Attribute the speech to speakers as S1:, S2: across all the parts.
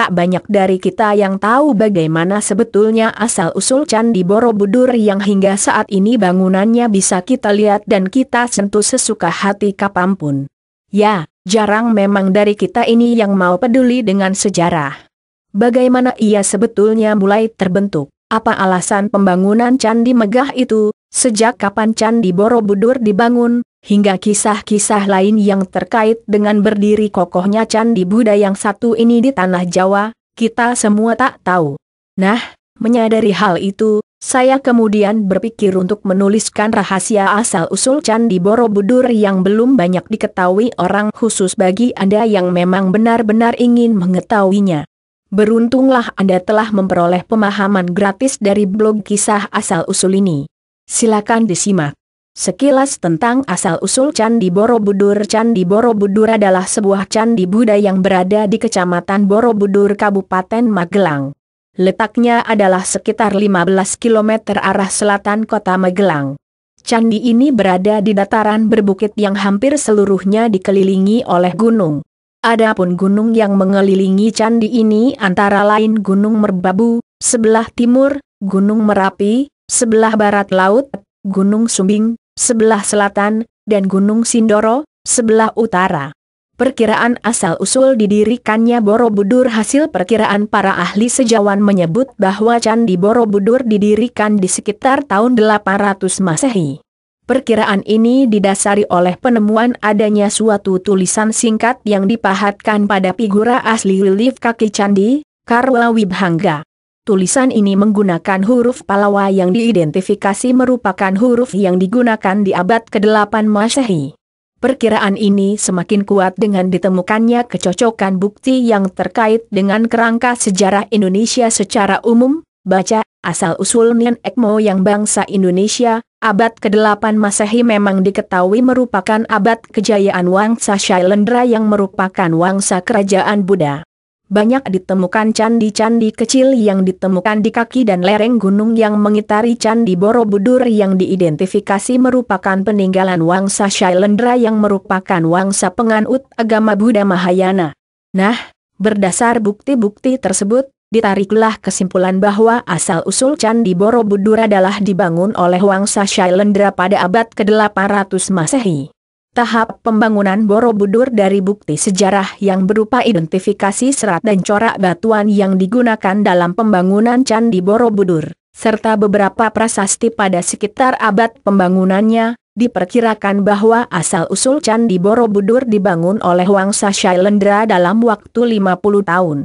S1: tak banyak dari kita yang tahu bagaimana sebetulnya asal-usul Candi Borobudur yang hingga saat ini bangunannya bisa kita lihat dan kita sentuh sesuka hati kapanpun. Ya, jarang memang dari kita ini yang mau peduli dengan sejarah. Bagaimana ia sebetulnya mulai terbentuk? Apa alasan pembangunan candi megah itu? Sejak kapan Candi Borobudur dibangun? hingga kisah-kisah lain yang terkait dengan berdiri kokohnya Candi Buddha yang satu ini di Tanah Jawa, kita semua tak tahu. Nah, menyadari hal itu, saya kemudian berpikir untuk menuliskan rahasia asal-usul Candi Borobudur yang belum banyak diketahui orang khusus bagi Anda yang memang benar-benar ingin mengetahuinya. Beruntunglah Anda telah memperoleh pemahaman gratis dari blog kisah asal-usul ini. Silakan disimak. Sekilas tentang asal-usul Candi Borobudur Candi Borobudur adalah sebuah candi Buddha yang berada di Kecamatan Borobudur Kabupaten Magelang. Letaknya adalah sekitar 15 km arah selatan kota Magelang. Candi ini berada di dataran berbukit yang hampir seluruhnya dikelilingi oleh gunung. Adapun gunung yang mengelilingi candi ini antara lain Gunung Merbabu, sebelah timur, Gunung Merapi, sebelah barat laut, Gunung Sumbing, sebelah selatan, dan Gunung Sindoro, sebelah utara. Perkiraan asal-usul didirikannya Borobudur hasil perkiraan para ahli sejawan menyebut bahwa Candi Borobudur didirikan di sekitar tahun 800 Masehi. Perkiraan ini didasari oleh penemuan adanya suatu tulisan singkat yang dipahatkan pada figura asli relief kaki candi, Karwa Wibhangga. Tulisan ini menggunakan huruf Palawa yang diidentifikasi merupakan huruf yang digunakan di abad ke-8 Masehi. Perkiraan ini semakin kuat dengan ditemukannya kecocokan bukti yang terkait dengan kerangka sejarah Indonesia secara umum, baca, asal-usul Nian Ekmo yang bangsa Indonesia, abad ke-8 Masehi memang diketahui merupakan abad kejayaan Wangsa Shailendra yang merupakan wangsa kerajaan Buddha banyak ditemukan candi-candi kecil yang ditemukan di kaki dan lereng gunung yang mengitari Candi Borobudur yang diidentifikasi merupakan peninggalan Wangsa Shailendra yang merupakan wangsa penganut agama Buddha Mahayana. Nah, berdasar bukti-bukti tersebut, ditariklah kesimpulan bahwa asal-usul Candi Borobudur adalah dibangun oleh Wangsa Shailendra pada abad ke-800 Masehi. Tahap pembangunan Borobudur dari bukti sejarah yang berupa identifikasi serat dan corak batuan yang digunakan dalam pembangunan Candi Borobudur, serta beberapa prasasti pada sekitar abad pembangunannya, diperkirakan bahwa asal-usul Candi Borobudur dibangun oleh Wangsa Shailendra dalam waktu 50 tahun.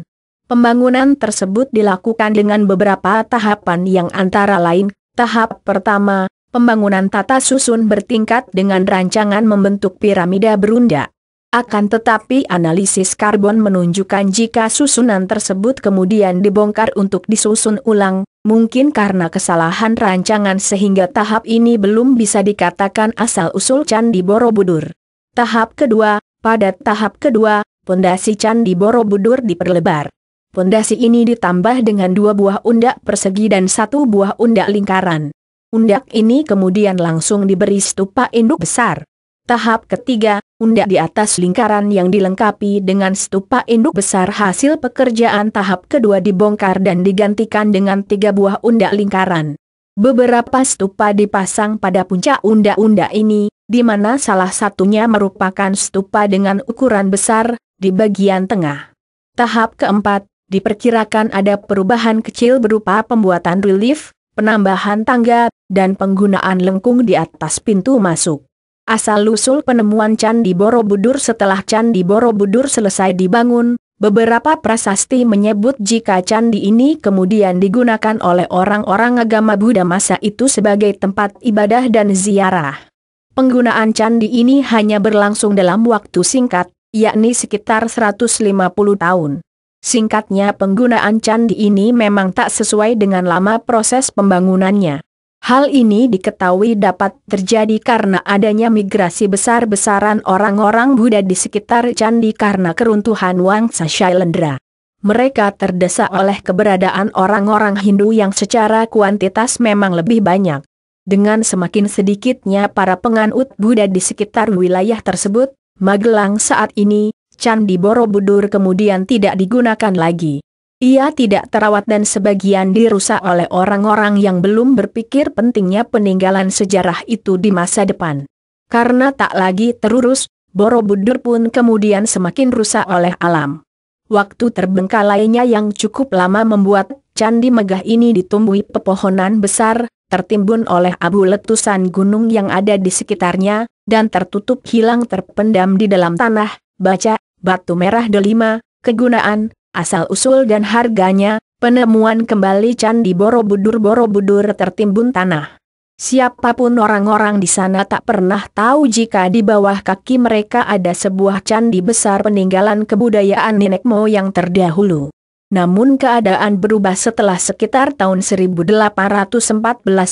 S1: Pembangunan tersebut dilakukan dengan beberapa tahapan yang antara lain, tahap pertama, pembangunan tata susun bertingkat dengan rancangan membentuk piramida berunda. Akan tetapi analisis karbon menunjukkan jika susunan tersebut kemudian dibongkar untuk disusun ulang, mungkin karena kesalahan rancangan sehingga tahap ini belum bisa dikatakan asal-usul Candi Borobudur. Tahap kedua, pada tahap kedua, pondasi Candi Borobudur diperlebar. Pondasi ini ditambah dengan dua buah undak persegi dan satu buah undak lingkaran. Undak ini kemudian langsung diberi stupa induk besar. Tahap ketiga, undak di atas lingkaran yang dilengkapi dengan stupa induk besar hasil pekerjaan tahap kedua dibongkar dan digantikan dengan tiga buah undak lingkaran. Beberapa stupa dipasang pada puncak undak-undak ini, di mana salah satunya merupakan stupa dengan ukuran besar, di bagian tengah. Tahap keempat, diperkirakan ada perubahan kecil berupa pembuatan relief, penambahan tangga, dan penggunaan lengkung di atas pintu masuk. Asal-usul penemuan Candi Borobudur setelah Candi Borobudur selesai dibangun, beberapa prasasti menyebut jika candi ini kemudian digunakan oleh orang-orang agama Buddha masa itu sebagai tempat ibadah dan ziarah. Penggunaan candi ini hanya berlangsung dalam waktu singkat, yakni sekitar 150 tahun. Singkatnya penggunaan candi ini memang tak sesuai dengan lama proses pembangunannya. Hal ini diketahui dapat terjadi karena adanya migrasi besar-besaran orang-orang Buddha di sekitar candi karena keruntuhan Wangsa Shailendra. Mereka terdesak oleh keberadaan orang-orang Hindu yang secara kuantitas memang lebih banyak. Dengan semakin sedikitnya para penganut Buddha di sekitar wilayah tersebut, Magelang saat ini Candi Borobudur kemudian tidak digunakan lagi. Ia tidak terawat dan sebagian dirusak oleh orang-orang yang belum berpikir pentingnya peninggalan sejarah itu di masa depan. Karena tak lagi terurus, Borobudur pun kemudian semakin rusak oleh alam. Waktu terbengkalainya yang cukup lama membuat candi megah ini ditumbuhi pepohonan besar, tertimbun oleh abu letusan gunung yang ada di sekitarnya, dan tertutup hilang terpendam di dalam tanah, Baca, batu merah delima, kegunaan, asal-usul dan harganya, penemuan kembali Candi Borobudur-Borobudur tertimbun tanah. Siapapun orang-orang di sana tak pernah tahu jika di bawah kaki mereka ada sebuah candi besar peninggalan kebudayaan nenek moyang terdahulu. Namun keadaan berubah setelah sekitar tahun 1814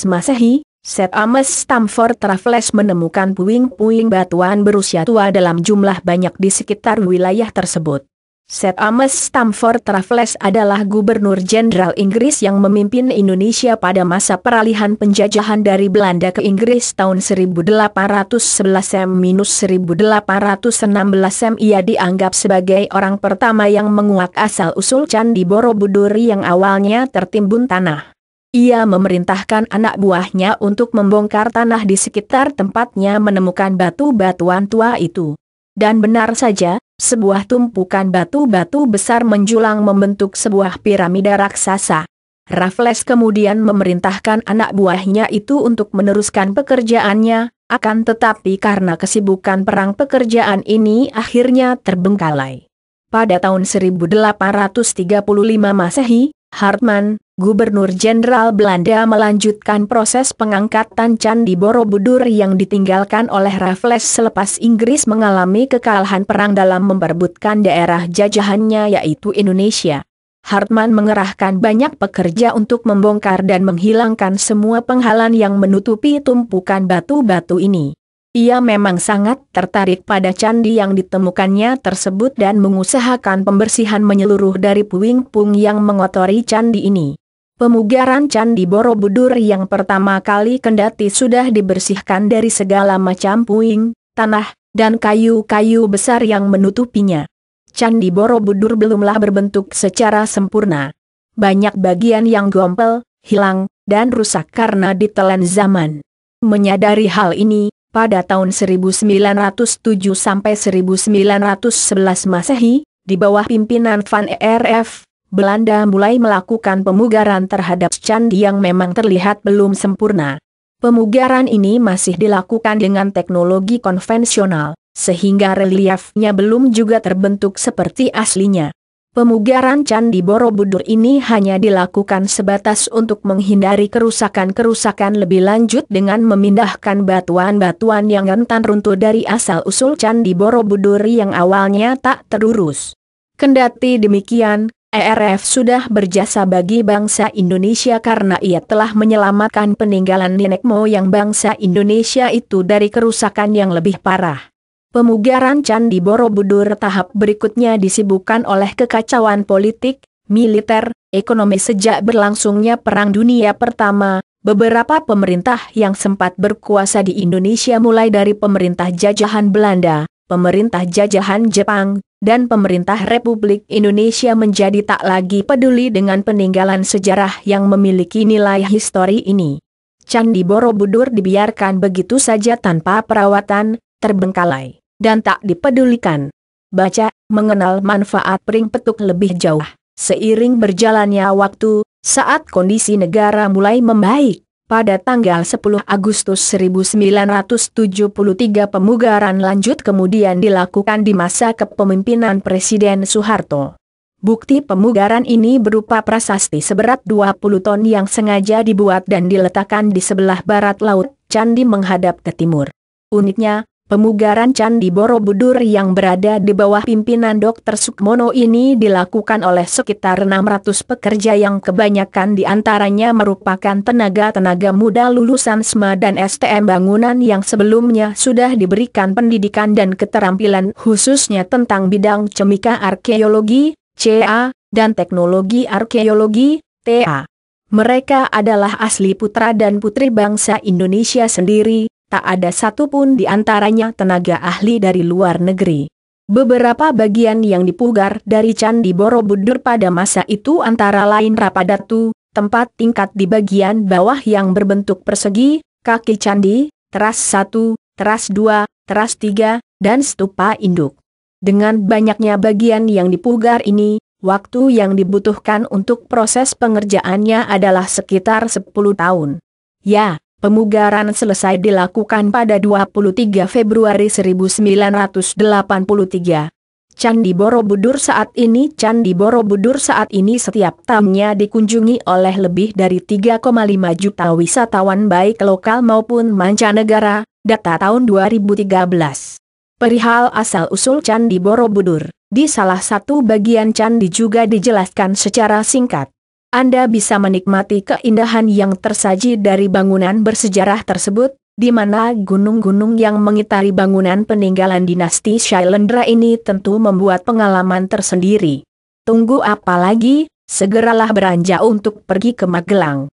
S1: Masehi, Set Ames Stamford Raffles menemukan puing-puing batuan berusia tua dalam jumlah banyak di sekitar wilayah tersebut. Set Ames Stamford Raffles adalah Gubernur Jenderal Inggris yang memimpin Indonesia pada masa peralihan penjajahan dari Belanda ke Inggris tahun 1811-1816 ia dianggap sebagai orang pertama yang menguak asal-usul Candi Borobudur yang awalnya tertimbun tanah. Ia memerintahkan anak buahnya untuk membongkar tanah di sekitar tempatnya menemukan batu-batuan tua itu. Dan benar saja, sebuah tumpukan batu-batu besar menjulang membentuk sebuah piramida raksasa. Raffles kemudian memerintahkan anak buahnya itu untuk meneruskan pekerjaannya, akan tetapi karena kesibukan perang pekerjaan ini akhirnya terbengkalai. Pada tahun 1835 Masehi, Hartman, Gubernur Jenderal Belanda melanjutkan proses pengangkatan Candi Borobudur yang ditinggalkan oleh Raffles selepas Inggris mengalami kekalahan perang dalam memperbutkan daerah jajahannya yaitu Indonesia. Hartman mengerahkan banyak pekerja untuk membongkar dan menghilangkan semua penghalang yang menutupi tumpukan batu-batu ini. Ia memang sangat tertarik pada candi yang ditemukannya tersebut dan mengusahakan pembersihan menyeluruh dari puing-puing yang mengotori candi ini. Pemugaran Candi Borobudur yang pertama kali kendati sudah dibersihkan dari segala macam puing, tanah, dan kayu-kayu besar yang menutupinya. Candi Borobudur belumlah berbentuk secara sempurna. Banyak bagian yang gompel, hilang, dan rusak karena ditelan zaman. Menyadari hal ini, pada tahun 1907-1911 Masehi, di bawah pimpinan Van ERF, Belanda mulai melakukan pemugaran terhadap candi yang memang terlihat belum sempurna. Pemugaran ini masih dilakukan dengan teknologi konvensional, sehingga reliefnya belum juga terbentuk seperti aslinya. Pemugaran Candi Borobudur ini hanya dilakukan sebatas untuk menghindari kerusakan-kerusakan lebih lanjut dengan memindahkan batuan-batuan yang rentan runtuh dari asal-usul Candi Borobudur yang awalnya tak terurus. Kendati demikian, ERF sudah berjasa bagi bangsa Indonesia karena ia telah menyelamatkan peninggalan nenek moyang bangsa Indonesia itu dari kerusakan yang lebih parah. Pemugaran Candi Borobudur tahap berikutnya disibukkan oleh kekacauan politik, militer, ekonomi sejak berlangsungnya Perang Dunia Pertama, beberapa pemerintah yang sempat berkuasa di Indonesia mulai dari pemerintah jajahan Belanda, pemerintah jajahan Jepang, dan pemerintah Republik Indonesia menjadi tak lagi peduli dengan peninggalan sejarah yang memiliki nilai histori ini. Candi Borobudur dibiarkan begitu saja tanpa perawatan, terbengkalai, dan tak dipedulikan. Baca, mengenal manfaat pering petuk lebih jauh. Seiring berjalannya waktu, saat kondisi negara mulai membaik, pada tanggal 10 Agustus 1973 pemugaran lanjut kemudian dilakukan di masa kepemimpinan Presiden Soeharto. Bukti pemugaran ini berupa prasasti seberat 20 ton yang sengaja dibuat dan diletakkan di sebelah barat laut, candi menghadap ke timur. Uniknya, Pemugaran Candi Borobudur yang berada di bawah pimpinan Dr. Sukmono ini dilakukan oleh sekitar 600 pekerja yang kebanyakan di antaranya merupakan tenaga-tenaga muda lulusan SMA dan STM bangunan yang sebelumnya sudah diberikan pendidikan dan keterampilan khususnya tentang bidang cemika arkeologi, CA, dan teknologi arkeologi, TA. Mereka adalah asli putra dan putri bangsa Indonesia sendiri, tak ada satupun di antaranya tenaga ahli dari luar negeri. Beberapa bagian yang dipugar dari Candi Borobudur pada masa itu antara lain Rapadatu, tempat tingkat di bagian bawah yang berbentuk persegi, kaki candi, teras satu, teras dua, teras tiga, dan stupa induk. Dengan banyaknya bagian yang dipugar ini, waktu yang dibutuhkan untuk proses pengerjaannya adalah sekitar 10 tahun. Ya, Pemugaran selesai dilakukan pada 23 Februari 1983. Candi Borobudur saat ini Candi Borobudur saat ini setiap tahunnya dikunjungi oleh lebih dari 3,5 juta wisatawan baik lokal maupun mancanegara, data tahun 2013. Perihal asal-usul Candi Borobudur, di salah satu bagian candi juga dijelaskan secara singkat. Anda bisa menikmati keindahan yang tersaji dari bangunan bersejarah tersebut, di mana gunung-gunung yang mengitari bangunan peninggalan dinasti Shailendra ini tentu membuat pengalaman tersendiri. Tunggu apa lagi, segeralah beranjak untuk pergi ke Magelang.